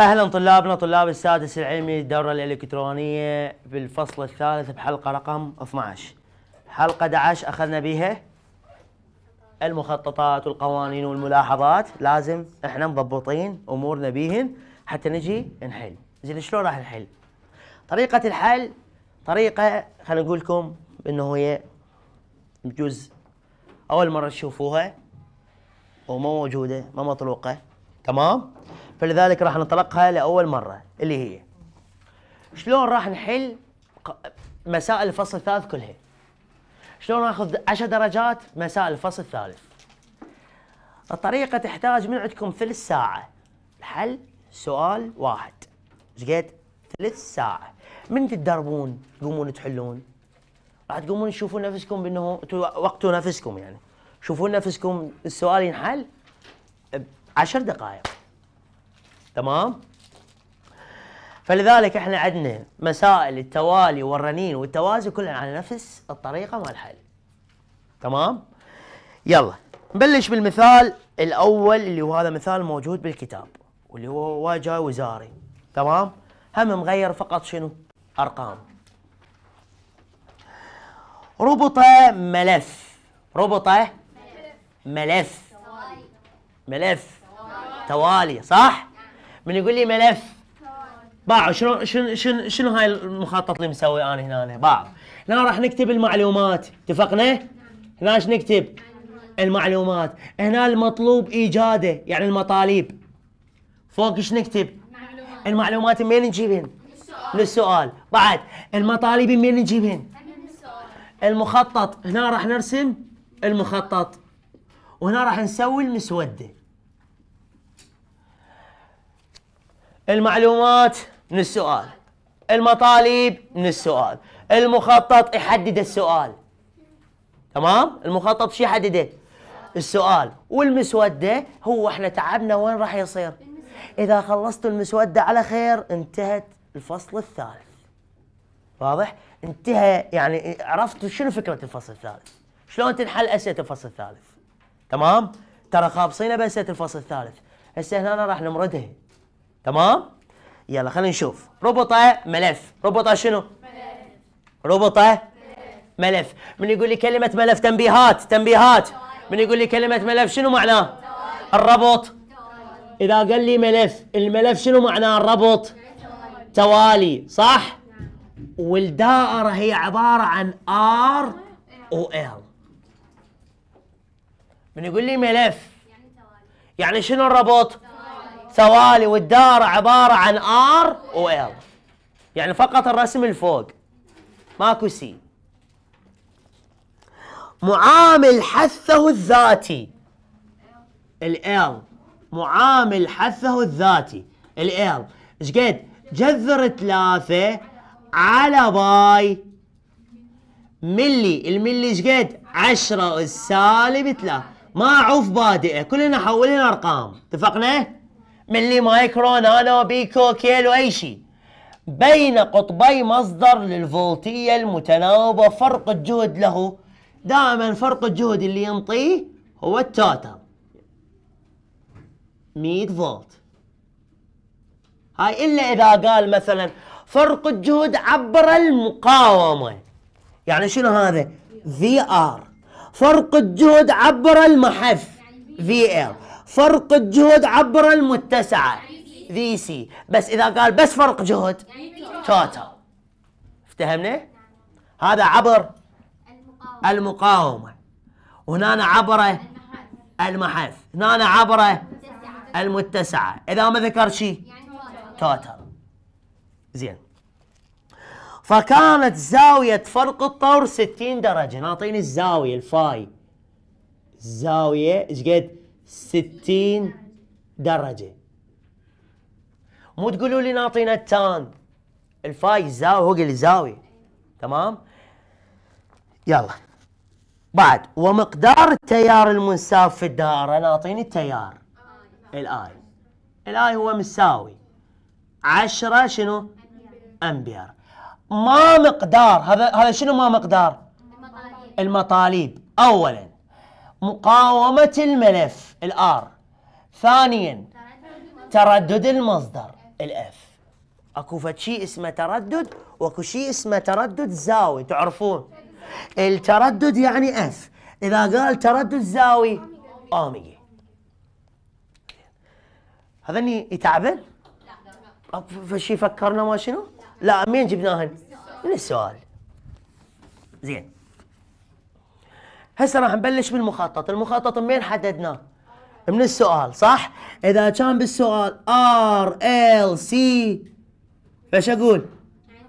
اهلا طلابنا طلاب السادس العلمي للدوره الالكترونيه بالفصل الثالث بحلقه رقم 12 حلقه 11 اخذنا بها المخططات والقوانين والملاحظات لازم احنا مضبطين امورنا بيهن حتى نجي نحل زين شلون راح نحل طريقه الحل طريقه خلينا نقول لكم انه هي بجوز اول مره تشوفوها ومو موجوده ما مطروقه تمام فلذلك راح نطلقها لاول مره اللي هي شلون راح نحل مسائل الفصل الثالث كلها شلون ناخذ 10 درجات مسائل الفصل الثالث الطريقه تحتاج من عندكم ثلث ساعه الحل سؤال واحد ايش قد ثلث ساعه من تدربون تقومون تحلون راح تقومون تشوفون نفسكم بانه وقتوا نفسكم يعني شوفون نفسكم السؤال ينحل 10 دقائق تمام فلذلك احنا عندنا مسائل التوالي والرنين والتوازي كلها على نفس الطريقه مال الحل تمام يلا نبلش بالمثال الاول اللي هو هذا مثال موجود بالكتاب واللي هو واجه وزاري تمام هم مغير فقط شنو ارقام ربط ملف ربط ملف ملف, ملف. توالي صح من يقول لي ملف طيب. باع شنو شنو شنو, شن هاي المخطط اللي مسوي انا هنا باع هنا راح نكتب المعلومات اتفقنا هنا نعم. ايش نكتب المعلومات هنا المطلوب ايجاده يعني المطالب فوق ايش نكتب المعلومات المعلومات منين نجيبهن للسؤال. للسؤال بعد المطالب منين نجيبهن المخطط هنا راح نرسم المخطط وهنا راح نسوي المسوده المعلومات من السؤال المطالب من السؤال المخطط يحدد السؤال تمام المخطط شو يحدده السؤال والمسوده هو احنا تعبنا وين راح يصير اذا خلصت المسوده على خير انتهت الفصل الثالث واضح انتهى يعني عرفت شنو فكره الفصل الثالث شلون تنحل اسئله الفصل الثالث تمام ترى خابصينا باسئله الفصل الثالث هسه هنا راح نمردها تمام يلا خلينا نشوف ربطه ملف ربطه شنو ملف ربطه ملف. من يقول لي كلمه ملف تنبيهات تنبيهات من يقول لي كلمه ملف شنو معناه الربط اذا قال لي ملف الملف شنو معناه الربط توالي صح والدائره هي عباره عن ار او ال من يقول لي ملف يعني شنو الربط ثوالي والدار عبارة عن ار و L يعني فقط الرسم الفوق ماكو سي معامل حثه الذاتي ال معامل حثه الذاتي ال شقد جذر ثلاثة على باي ملي الملي شقد عشرة السالب ثلاثة ما اعوف بادئة كلنا حولنا ارقام اتفقنا؟ ملي مايكرو نانو بيكو كيلو أي شيء بين قطبي مصدر للفولتية المتناوبة فرق الجهد له دائما فرق الجهد اللي ينطيه هو التوتال 100 فولت هاي إلا إذا قال مثلا فرق الجهد عبر المقاومة يعني شنو هذا؟ في ار فرق الجهد عبر المحف في ال فرق الجهد عبر المتسعة في سي بس إذا قال بس فرق جهد توتال افتهمنا؟ هذا عبر المقاومة وهنا عبر المحف هنا عبر المتسعة إذا ما ذكر شيء توتال زين فكانت زاوية فرق الطور 60 درجة ناطيني الزاوية الفاي الزاوية ايش قد؟ ستين درجة مو تقولوا لي ناطينا التان الفاي زاوية هو قال زاوية تمام يلا بعد ومقدار التيار المنساب في الدائرة ناطيني التيار الاي الاي هو مساوي 10 شنو امبير ما مقدار هذا هذا شنو ما مقدار المطاليب اولا مقاومة الملف الآر ثانيا تردد المصدر الاف اكو شيء اسمه تردد واكو شيء اسمه تردد زاوي تعرفون التردد يعني اف اذا قال تردد زاوي اوميجا هذني يتعبن؟ اكو فشي فكرنا ما شنو؟ لا منين جبناهن؟ من السؤال زين هسه راح نبلش بالمخطط المخطط منين حددناه من السؤال صح اذا كان بالسؤال ار ال سي فش اقول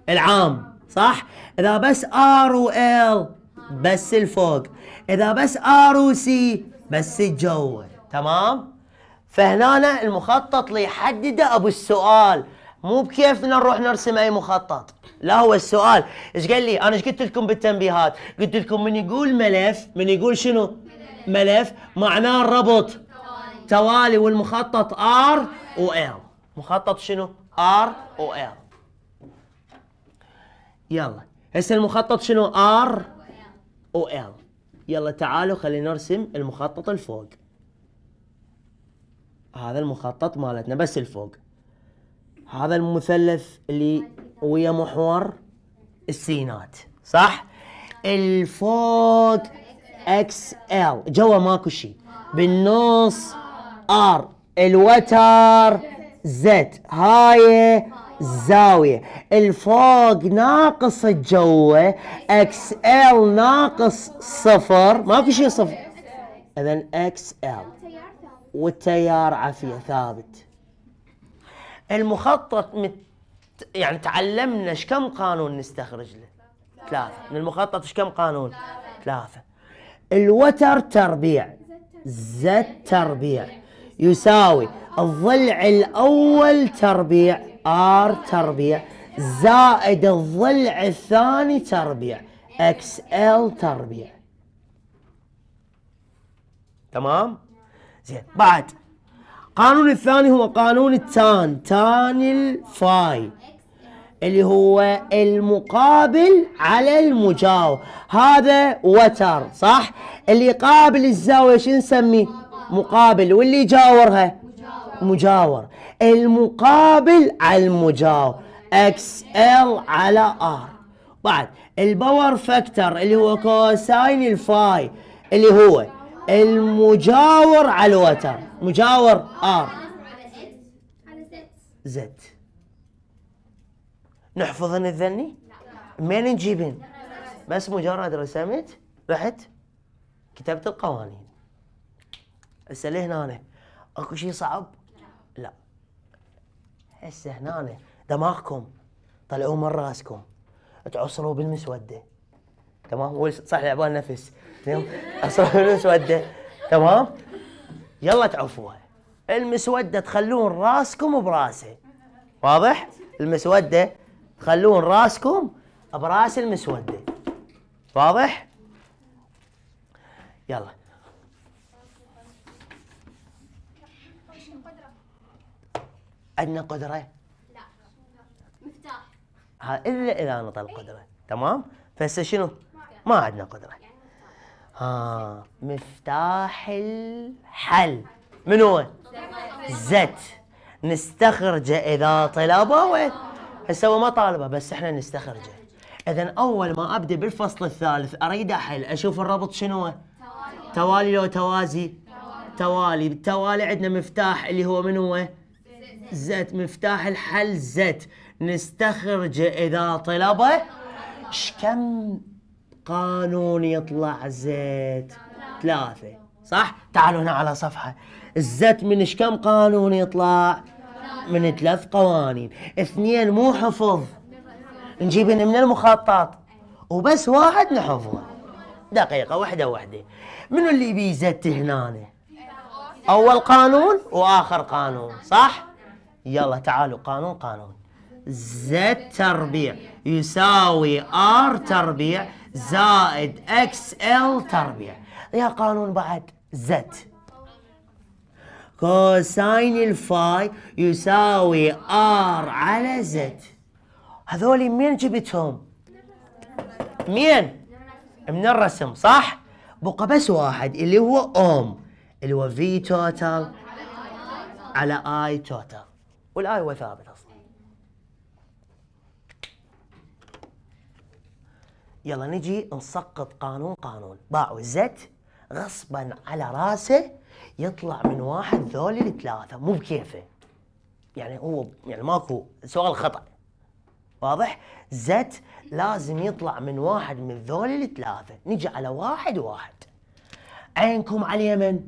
العام صح اذا بس ار و ال بس الفوق اذا بس ار و سي بس الجو تمام فهنا المخطط اللي يحدده ابو السؤال مو بكيفنا نروح نرسم اي مخطط لا هو السؤال ايش قال لي انا ايش قلت لكم بالتنبيهات قلت لكم من يقول ملف من يقول شنو ملف, معناه الربط توالي. توالي والمخطط ار و ال مخطط شنو ار و ال يلا هسه المخطط شنو ار و ال يلا تعالوا خلينا نرسم المخطط الفوق هذا المخطط مالتنا بس الفوق هذا المثلث اللي ويا محور السينات صح الفوق اكس ال جوا ماكو شيء بالنص ار الوتر زد هاي زاوية الفوق ناقص الجوة اكس ال ناقص صفر ماكو شيء صفر اذا اكس ال والتيار عافية ثابت المخطط مت يعني تعلمنا ايش كم قانون نستخرج له؟ ثلاثة من المخطط ايش كم قانون؟ ثلاثة الوتر تربيع زد تربيع يساوي الضلع الأول تربيع ار تربيع زائد الضلع الثاني تربيع اكس ال تربيع تمام؟ زين بعد القانون الثاني هو قانون التان تان الفاي اللي هو المقابل على المجاور هذا وتر صح اللي يقابل الزاوية شو نسميه مقابل واللي يجاورها مجاور المقابل على المجاور اكس ال على ار بعد الباور فاكتور اللي هو كوساين الفاي اللي هو المجاور على الوتر مجاور ار على زد نحفظ لا منين نجيبن بس مجرد رسمت رحت كتبت القوانين هسه لهنا أنا. اكو شيء صعب لا هسه هنا دماغكم طلعوه من راسكم تعصروا بالمسوده تمام صح لعبال نفس عصروا بالمسوده تمام يلا تعفوها المسوده تخلون راسكم براسه واضح المسوده تخلون راسكم براس المسوده واضح يلا عندنا قدره لا مفتاح الا اذا نطل القدره إيه. تمام فهسه شنو ما عندنا قدره يعني ها مفتاح الحل من هو زت نستخرجه اذا طلبه وين هسه هو ما طالبه بس احنا نستخرجه اذا اول ما ابدا بالفصل الثالث اريد احل اشوف الربط شنو توالي لو توازي توالي بالتوالي عندنا مفتاح اللي هو من هو زت مفتاح الحل زت نستخرجه اذا طلبه كم قانون يطلع زيت ثلاثة صح؟ تعالوا هنا على صفحة الزت من كم قانون يطلع؟ من ثلاث قوانين اثنين مو حفظ نجيبن من المخطط وبس واحد نحفظه دقيقة واحدة واحدة منو اللي بيزت هنا أول قانون وآخر قانون صح؟ يلا تعالوا قانون قانون زد تربيع يساوي ار تربيع زائد اكس ال تربيع يا قانون بعد زد كوساين الفاي يساوي ار على زد هذول منين جبتهم؟ مين؟ من الرسم صح؟ بقى بس واحد اللي هو اوم اللي هو في توتال على اي توتال والاي هو ثابت اصلا يلا نجي نسقط قانون قانون باعوا وزت غصبا على راسه يطلع من واحد ذول الثلاثه مو بكيفه يعني هو يعني ماكو سؤال خطا واضح زت لازم يطلع من واحد من ذول الثلاثه نجي على واحد واحد عينكم على اليمن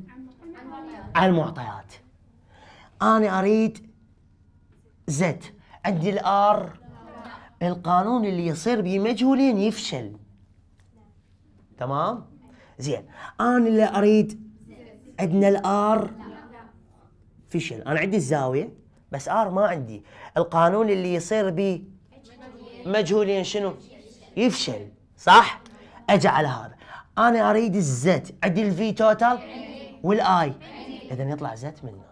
على المعطيات انا اريد زت عندي الار القانون اللي يصير بيه مجهولين يفشل تمام زين انا اللي اريد عندنا الار فشل انا عندي الزاويه بس ار ما عندي القانون اللي يصير به مجهولين شنو يفشل صح اجي على هذا انا اريد الزد عندي الفي توتال والاي اذا يطلع زد منه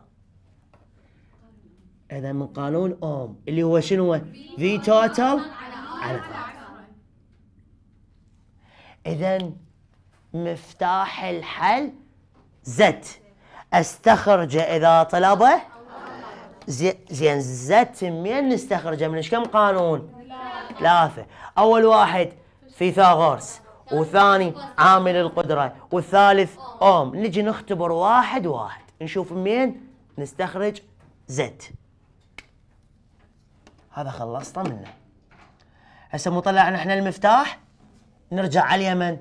اذا من قانون اوم اللي هو شنو في توتال على ار اذا مفتاح الحل زت استخرج اذا طلبه زين زت منين نستخرجه من ايش كم قانون ثلاثة اول واحد فيثاغورس وثاني عامل القدرة والثالث اوم نجي نختبر واحد واحد نشوف منين نستخرج زد هذا خلصنا منه هسه مو طلعنا احنا المفتاح نرجع على اليمن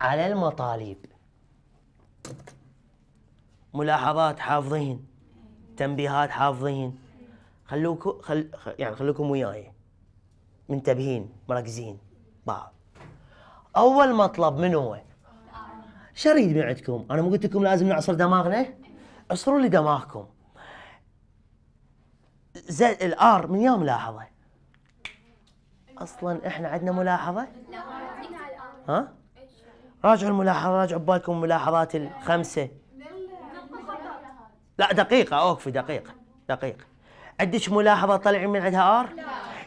على المطالب ملاحظات حافظين تنبيهات حافظين خلوكم خل... يعني خلوكم وياي منتبهين مركزين بعض اول مطلب من هو؟ شو اريد من عندكم انا مو قلت لكم لازم نعصر دماغنا عصروا لي دماغكم زد الار من يوم ملاحظه اصلا احنا عندنا ملاحظه ها راجعوا الملاحظه راجعوا ببالكم الملاحظات الخمسه لا دقيقة أوقفي دقيقة دقيقة عندك ملاحظة طلعين من عندها آر؟ لا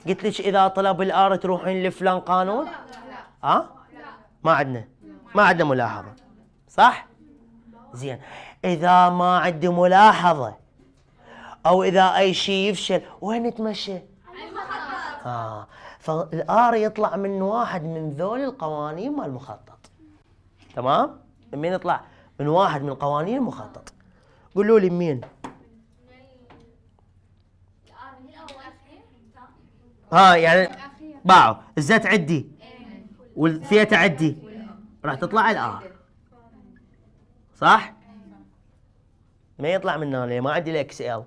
قلت لك إذا طلب الآر تروحين لفلان قانون؟ لا لا ها؟ لا ما عندنا ما عندنا ملاحظة صح؟ زين إذا ما عندي ملاحظة أو إذا أي شيء يفشل وين نتمشى؟ آه فالآر يطلع من واحد من ذول القوانين مال المخطط تمام؟ من يطلع من واحد من قوانين المخطط قولوا لي مين ها يعني باعوا الزيت عدي والثيا تعدي راح تطلع الار صح ما يطلع منها ليه ما عندي الاكس ال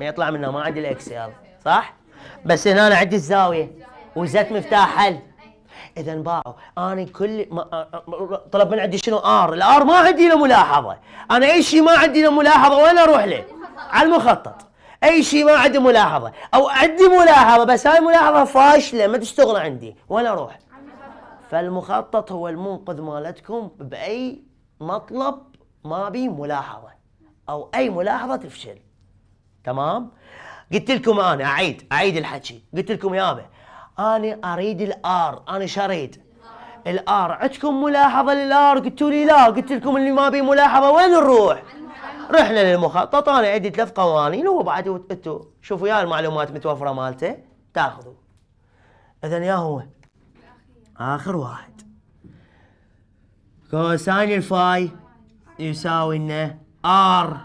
ما يطلع منها ما عندي الاكس ال صح بس هنا أنا عندي الزاويه وزت مفتاح حل اذا باعوا انا كل ما طلب من عندي شنو ار الار ما عندي له ملاحظه انا اي شيء ما عندي له ملاحظه وين اروح له على المخطط اي شيء ما عندي ملاحظه او عندي ملاحظه بس هاي ملاحظه فاشله ما تشتغل عندي وين اروح فالمخطط هو المنقذ مالتكم باي مطلب ما بي ملاحظه او اي ملاحظه تفشل تمام قلت لكم انا اعيد اعيد الحكي قلت لكم يابا أنا أريد الآر أنا شريت الآر عندكم ملاحظة للآر قلتوا لي لا قلت لكم اللي ما بي ملاحظة وين نروح رحنا للمخطط أنا عندي ثلاث قوانين وبعد أنتوا شوفوا يا المعلومات متوفرة مالته تاخذوا إذا يا هو آخر واحد كوساين الفاي يساوي لنا ار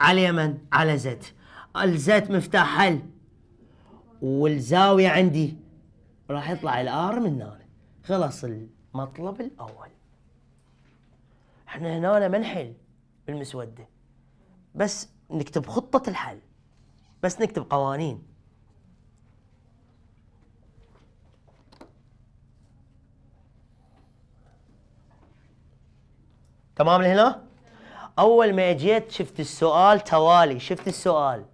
على اليمن على زد الزد مفتاح حل والزاوية عندي راح يطلع الار من هنا خلص المطلب الاول احنا هنا ما نحل بالمسوده بس نكتب خطه الحل بس نكتب قوانين تمام لهنا اول ما اجيت شفت السؤال توالي شفت السؤال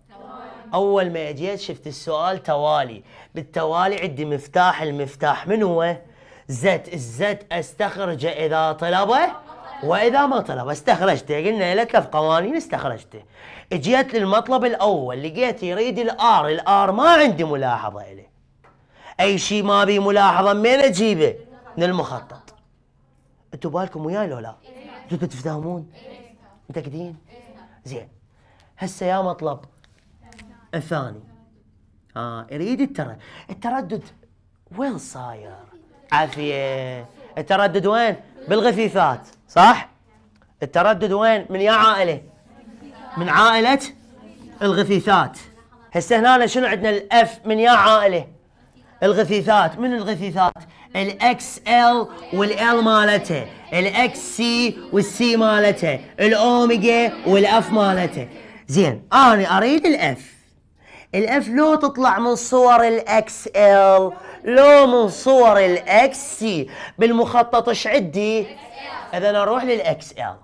اول ما اجيت شفت السؤال توالي بالتوالي عندي مفتاح المفتاح من هو زت الزت استخرجه اذا طلبه واذا ما طلب استخرجته قلنا له ثلاث قوانين استخرجته اجيت للمطلب الاول لقيت يريد الار الار ما عندي ملاحظه له اي شيء ما بي ملاحظه من اجيبه من المخطط انتوا بالكم وياي لو لا إيه. انتوا تفهمون إيه. متاكدين زين هسه يا مطلب الثاني اه يريد التردد التردد وين صاير عافية التردد وين بالغثيثات صح التردد وين من يا عائلة من عائلة الغثيثات هسه هنا شنو عندنا الاف من يا عائلة الغثيثات من الغثيثات الاكس ال والال مالته الاكس سي والسي مالته الاوميجا والاف مالته زين انا اريد الاف الاف لو تطلع من صور الاكس ال لو من صور الاكس سي بالمخطط ايش عندي اذا اروح للاكس ال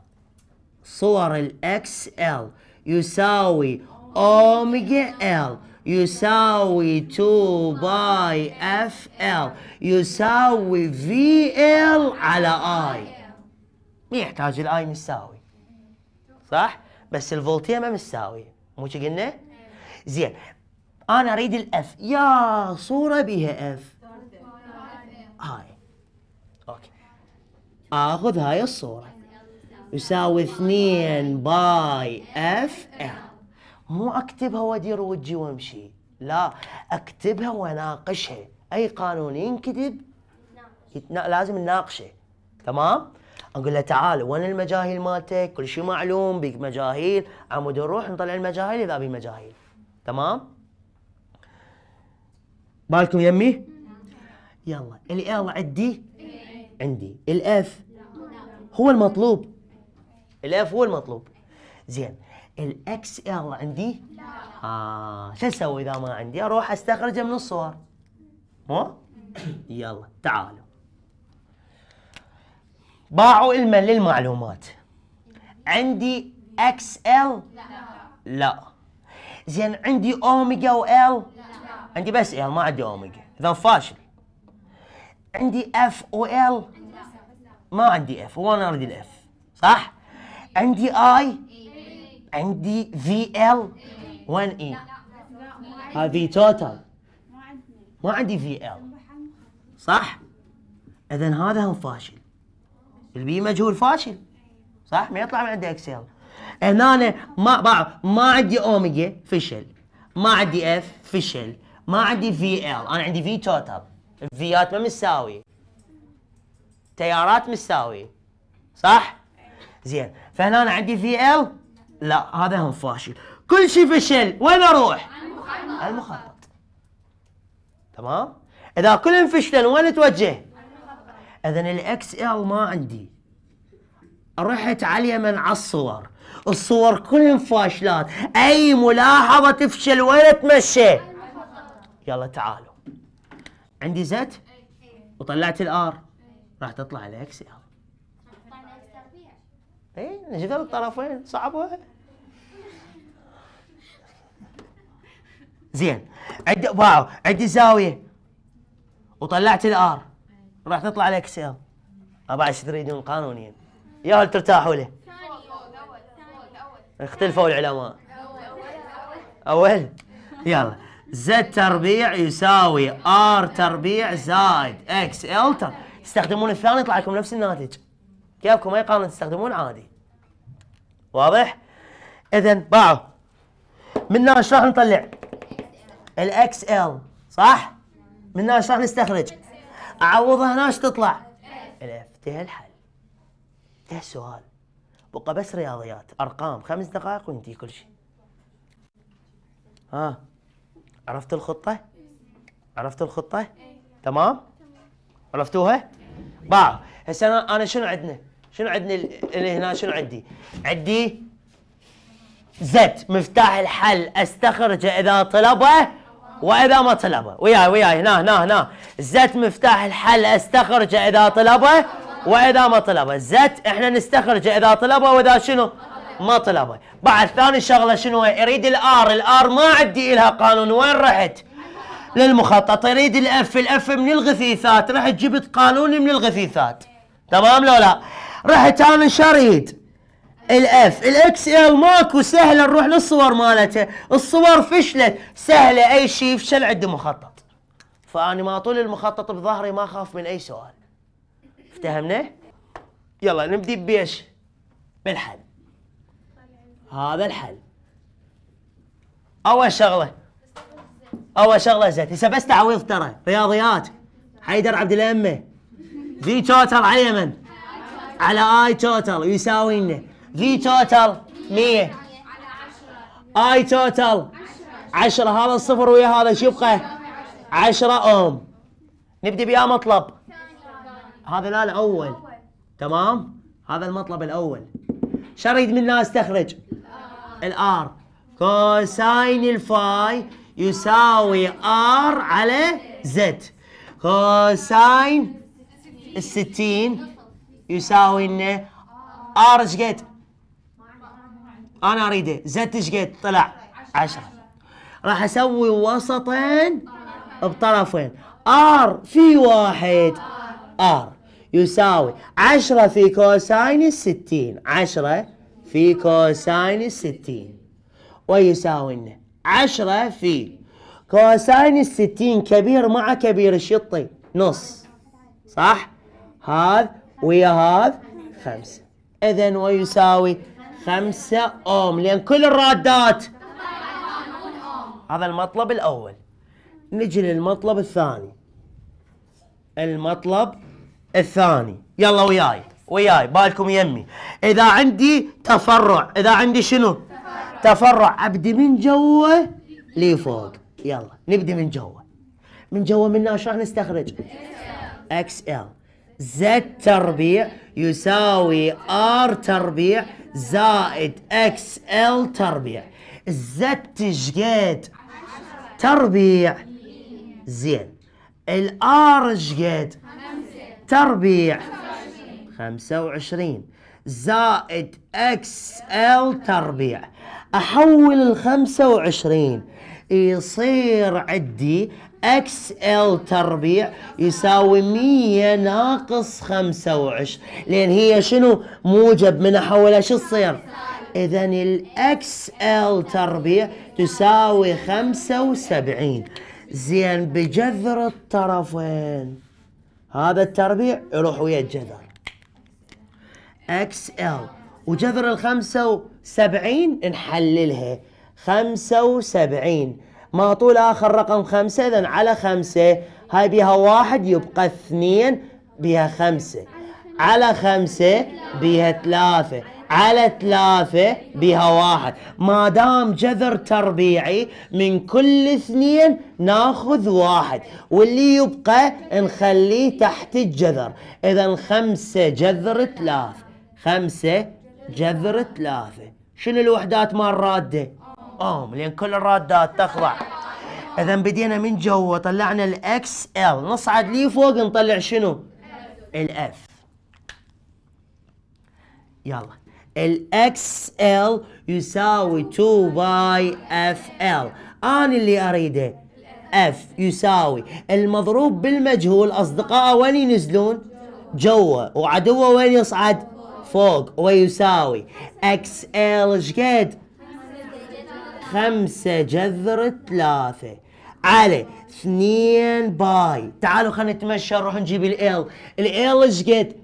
صور الاكس ال يساوي اوميجا ال يساوي 2 باي اف ال يساوي في ال على اي ما يحتاج الاي مساوي صح بس الفولتيه ما مساوي مو قلنا زين انا اريد الاف يا صوره بيها اف هاي اوكي اخذ هاي الصوره يساوي 2 باي اف ال إيه. مو اكتبها وادير وجهي وامشي لا اكتبها واناقشها اي قانون ينكتب يتنا... لازم نناقشه تمام اقول له تعال وين المجاهيل مالتك كل شيء معلوم بيك مجاهيل عمود الروح نطلع المجاهيل اذا بمجاهيل مجاهيل تمام بالكم يمي يلا الال عندي عندي الاف هو المطلوب الاف هو المطلوب زين الاكس ال عندي اه شو اسوي اذا ما عندي اروح استخرجه من الصور مو يلا تعالوا باعوا علما للمعلومات عندي اكس ال لا زين عندي اوميجا وال عندي بس ال إيه، ما عندي اوميجا اذا فاشل عندي اف او ال ما عندي اف وانا اريد الاف صح عندي اي عندي في ال وين اي e؟ هذه توتال ما عندي في ال صح اذا هذا هم فاشل البي مجهول فاشل صح ما يطلع من عنده اكسل هنا ما ما عندي اوميجا فشل ما عندي اف فشل ما عندي في ال انا عندي في توتال الفيات ما مساوي تيارات مساوي صح زين فهنا انا عندي في ال لا هذا هم فاشل كل شيء فشل وين اروح المخطط تمام اذا كلهم فشلن وين اتوجه اذا الاكس ال ما عندي رحت على اليمن على الصور الصور كلهم فاشلات اي ملاحظه تفشل وين اتمشى يلا تعالوا عندي زد وطلعت الار راح تطلع الاكس ال اي نشغل الطرفين صعبه زين عندي واو عندي زاويه وطلعت الار راح تطلع الاكس ال ابا ايش تريدون قانونيا يا هل ترتاحوا له اختلفوا العلماء اول يلا زد تربيع يساوي ار تربيع زائد اكس ال تربيع تستخدمون الثاني يطلع لكم نفس الناتج كيفكم اي قانون تستخدمون عادي واضح اذا باعوا من هنا ايش راح نطلع الاكس ال صح من هنا ايش راح نستخرج اعوضها هنا ايش تطلع الاف انتهى الحل انتهى السؤال بقى بس رياضيات ارقام خمس دقائق وينتهي كل شيء ها عرفت الخطة؟ إيه. عرفت الخطة؟ إيه. تمام؟ عرفتوها؟ باع هسه انا انا شنو عندنا؟ شنو عندنا اللي هنا شنو عندي؟ عندي زد مفتاح الحل استخرجه اذا طلبه واذا ما طلبه وياي وياي هنا هنا هنا زد مفتاح الحل استخرجه اذا طلبه واذا ما طلبه زد احنا نستخرجه اذا طلبه واذا شنو؟ ما طلبه بعد ثاني شغله شنو يريد الار الار ما عندي لها قانون وين رحت للمخطط يريد الاف الاف من الغثيثات رحت جبت قانوني من الغثيثات تمام لو لا رحت انا شريد الاف الاكس ال ماكو سهله نروح للصور مالته الصور فشلت سهله اي شيء يفشل عندي مخطط فاني ما طول المخطط بظهري ما اخاف من اي سؤال افتهمنا يلا نبدي بيش بالحل هذا الحل اول شغله اول شغله زيت هسه بس تعويض ترى رياضيات حيدر عبد الامه في توتال على يمن على اي توتال يساوي لنا في توتال 100 اي توتال 10 هذا الصفر ويا هذا شو يبقى؟ 10 اوم نبدا بيا مطلب هذا لا الاول تمام؟ هذا المطلب الاول شو اريد منها استخرج الار كوساين الفاي يساوي ار على زد كوساين الستين يساوي لنا ار ايش قد؟ انا اريده زد ايش قد؟ طلع 10 راح اسوي وسطين بطرفين ار في واحد ار يساوي 10 في كوساين 60 10 في كوساين الستين ويساوي لنا 10 في كوساين 60 كبير مع كبير الشطي نص صح هذا ويا هذا خمسة إذا ويساوي 5 أوم لأن كل الرادات هذا المطلب الأول نجي للمطلب الثاني المطلب الثاني يلا وياي وياي بالكم يمي اذا عندي تفرع اذا عندي شنو تفرع, ابدي من جوا لفوق يلا نبدي من جوا من جوا منا راح نستخرج اكس ال زد تربيع يساوي ار تربيع زائد اكس ال تربيع الزد شقد تربيع زين الار شقد تربيع 25 زائد اكس ال تربيع احول ال 25 يصير عندي اكس ال تربيع يساوي 100 ناقص 25 لان هي شنو موجب من احولها شو تصير اذا الاكس ال تربيع تساوي 75 زين بجذر الطرفين هذا التربيع يروح ويا الجذر اكس ال وجذر ال 75 نحللها 75 ما طول اخر رقم خمسة اذا على خمسة هاي بيها واحد يبقى اثنين بيها خمسة على خمسة بيها ثلاثة على ثلاثة بها واحد ما دام جذر تربيعي من كل اثنين ناخذ واحد واللي يبقى نخليه تحت الجذر إذا خمسة جذر ثلاثة خمسة جذر ثلاثة شنو الوحدات مال الرادة؟ أوم لأن كل الرادات تخضع إذا بدينا من جوا طلعنا الإكس إل نصعد لي فوق نطلع شنو؟ الإف يلا الاكس ال يساوي 2 باي اف ال انا اللي اريده اف يساوي المضروب بالمجهول اصدقائه وين ينزلون جوا وعدوه وين يصعد فوق ويساوي اكس ال شقد خمسة جذر ثلاثة على اثنين باي تعالوا خلينا نتمشى نروح نجيب ال ال شقد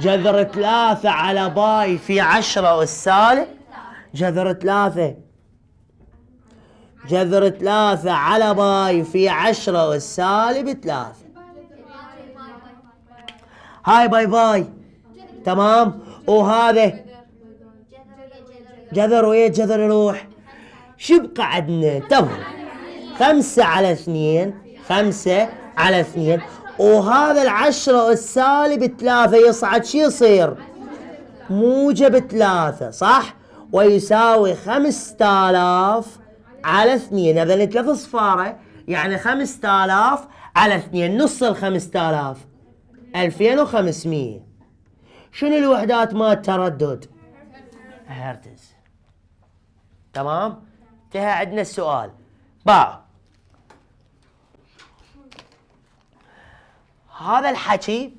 جذر ثلاثة على باي في عشرة والسالب جذر ثلاثة جذر ثلاثة على باي في عشرة والسالب ثلاثة هاي باي باي تمام وهذا جذر ويا جذر يروح شو بقى عندنا؟ تو خمسة على اثنين خمسة على اثنين وهذا العشرة السالب ثلاثة يصعد شو يصير موجب ثلاثة صح ويساوي خمسة آلاف على اثنين إذا ثلاثة صفارة يعني خمسة آلاف على اثنين نص الخمسة آلاف ألفين وخمسمية شنو الوحدات ما التردد هرتز تمام انتهى عندنا السؤال باء هذا الحكي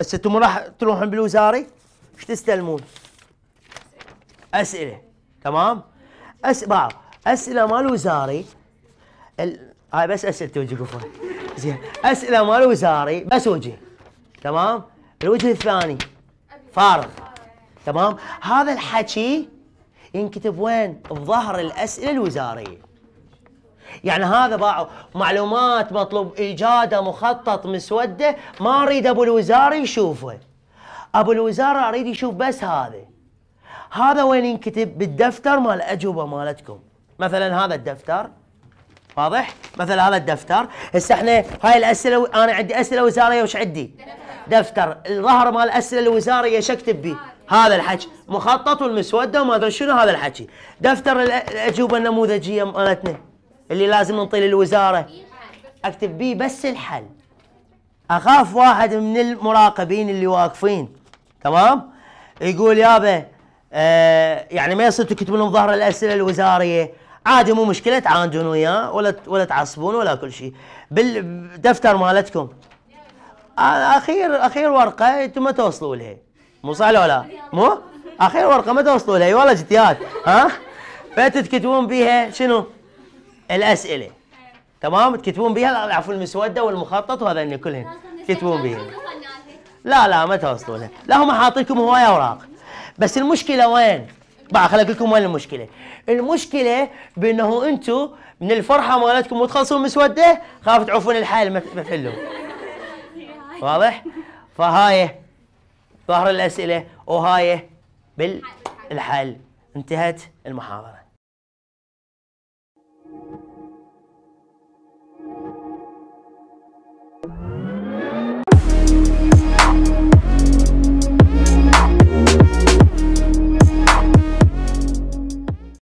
بس انتم راح تروحون بالوزاري ايش تستلمون؟ اسئله تمام؟ أس... بعض اسئله مال وزاري ال... هاي بس اسئله وجه قفل زين اسئله مال وزاري بس وجه تمام؟ الوجه الثاني فارغ تمام؟ هذا الحكي ينكتب وين؟ بظهر الاسئله الوزاريه يعني هذا باعوا معلومات مطلوب إيجاده مخطط مسودة ما أريد أبو الوزارة يشوفه أبو الوزارة أريد يشوف بس هذا هذا وين ينكتب بالدفتر مال الأجوبة مالتكم مثلا هذا الدفتر واضح؟ مثلا هذا الدفتر، هسه احنا هاي الاسئله و... انا عندي اسئله وزاريه وش عندي؟ دفتر، الظهر مال الاسئله الوزاريه ايش اكتب به هذا الحكي، مخطط والمسوده وما ادري شنو هذا الحكي، دفتر الاجوبه النموذجيه مالتنا اللي لازم نطيل للوزاره اكتب بيه بس الحل اخاف واحد من المراقبين اللي واقفين تمام يقول يابا آه يعني ما يصير تكتبون لهم ظهر الاسئله الوزاريه عادي مو مشكله تعاندون وياه ولا ولا تعصبون ولا كل شيء بالدفتر مالتكم اخير اخير ورقه انتم ما توصلوا لها مو صح ولا مو اخير ورقه ما توصلوا لها والله جتيات ها فتتكتبون بيها شنو الاسئله تمام تكتبون بها العفو المسوده والمخطط وهذا كلهن تكتبون بها لا لا ما توصلونها لا هم حاطين لكم هوايه اوراق بس المشكله وين؟ بقى خليني اقول لكم وين المشكله المشكله بانه انتم من الفرحه مالتكم وتخلصون مسوده خاف تعوفون الحل ما تحلوا واضح؟ فهاي ظهر الاسئله وهاي بالحل انتهت المحاضره